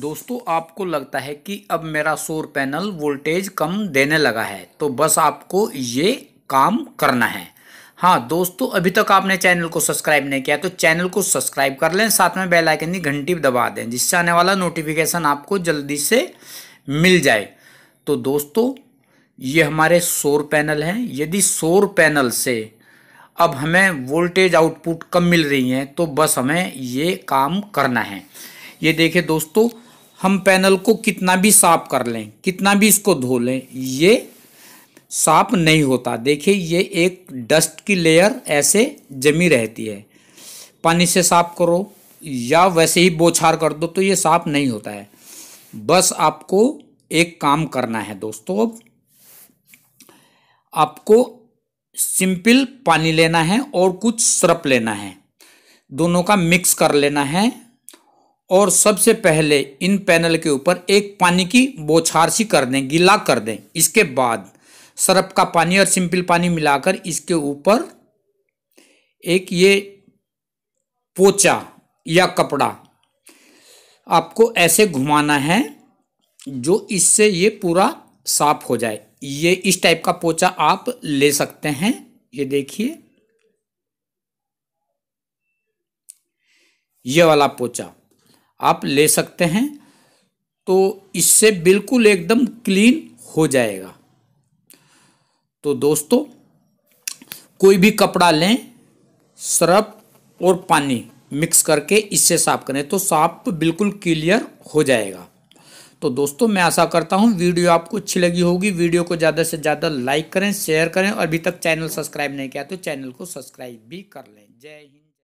दोस्तों आपको लगता है कि अब मेरा सोर पैनल वोल्टेज कम देने लगा है तो बस आपको ये काम करना है हाँ दोस्तों अभी तक आपने चैनल को सब्सक्राइब नहीं किया तो चैनल को सब्सक्राइब कर लें साथ में बेल आइकन की घंटी दबा दें जिससे आने वाला नोटिफिकेशन आपको जल्दी से मिल जाए तो दोस्तों ये हमारे सोर पैनल हैं यदि सोर पैनल से अब हमें वोल्टेज आउटपुट कम मिल रही है तो बस हमें ये काम करना है ये देखे दोस्तों हम पैनल को कितना भी साफ कर लें कितना भी इसको धो लें ये साफ नहीं होता देखिए ये एक डस्ट की लेयर ऐसे जमी रहती है पानी से साफ करो या वैसे ही बोछार कर दो तो ये साफ नहीं होता है बस आपको एक काम करना है दोस्तों अब आपको सिंपल पानी लेना है और कुछ सरप लेना है दोनों का मिक्स कर लेना है और सबसे पहले इन पैनल के ऊपर एक पानी की बोछारसी सी कर दें गीला कर दें इसके बाद सरप का पानी और सिंपल पानी मिलाकर इसके ऊपर एक ये पोचा या कपड़ा आपको ऐसे घुमाना है जो इससे ये पूरा साफ हो जाए ये इस टाइप का पोचा आप ले सकते हैं ये देखिए ये वाला पोचा आप ले सकते हैं तो इससे बिल्कुल एकदम क्लीन हो जाएगा तो दोस्तों कोई भी कपड़ा लें सरफ और पानी मिक्स करके इससे साफ करें तो साफ बिल्कुल क्लियर हो जाएगा तो दोस्तों मैं आशा करता हूं वीडियो आपको अच्छी लगी होगी वीडियो को ज़्यादा से ज़्यादा लाइक करें शेयर करें और अभी तक चैनल सब्सक्राइब नहीं किया तो चैनल को सब्सक्राइब भी कर लें जय हिंद